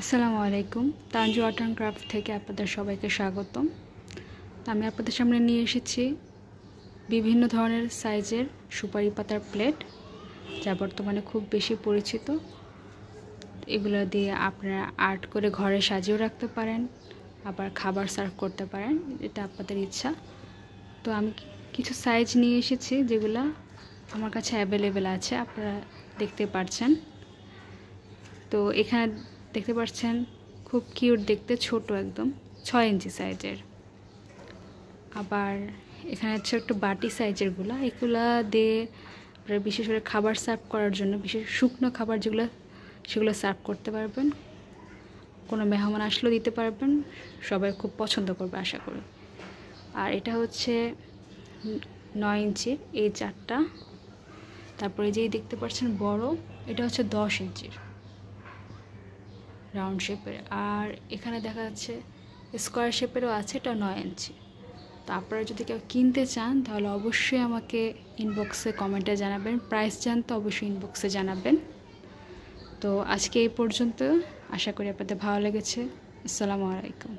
আসসালামু আলাইকুম Tanju art and craft থেকে আপনাদের সবাইকে স্বাগতম আমি আপনাদের সামনে নিয়ে এসেছি বিভিন্ন ধরনের সাইজের সুপারি পাতার প্লেট যা বর্তমানে খুব বেশি পরিচিত এগুলো দিয়ে আপনারা আর্ট করে ঘরে সাজিয়েও রাখতে পারেন আবার খাবার সার্ভ করতে পারেন এটা আপনাদের ইচ্ছা তো আমি কিছু সাইজ নিয়ে এসেছি যেগুলো আমার কাছে অ্যাভেলেবেল আছে আপনারা দেখতে পারছেন তো এখানে দেখতে পাচ্ছেন খুব কিউট দেখতে ছোট একদম ছয় ইঞ্চি সাইজের আবার এখানে হচ্ছে একটু বাটি সাইজেরগুলো এগুলা দিয়ে বিশেষ করে খাবার সার্ভ করার জন্য বিশেষ শুকনো খাবার যেগুলো সেগুলো সার্ভ করতে পারবেন কোনো মেহমান আসলেও দিতে পারবেন সবাই খুব পছন্দ করবে আশা করি আর এটা হচ্ছে নয় ইঞ্চি এই চারটা তারপরে যেই দেখতে পাচ্ছেন বড় এটা হচ্ছে দশ ইঞ্চির রাউন্ড শেপের আর এখানে দেখা যাচ্ছে স্কোয়ার শেপেরও আছে এটা নয় ইঞ্চি তো আপনারা যদি কেউ কিনতে চান তাহলে অবশ্যই আমাকে ইনবক্সে কমেন্টে জানাবেন প্রাইস জানতে অবশ্যই ইনবক্সে জানাবেন তো আজকে এই পর্যন্ত আশা করি আপনাদের ভালো লেগেছে আসসালামু আলাইকুম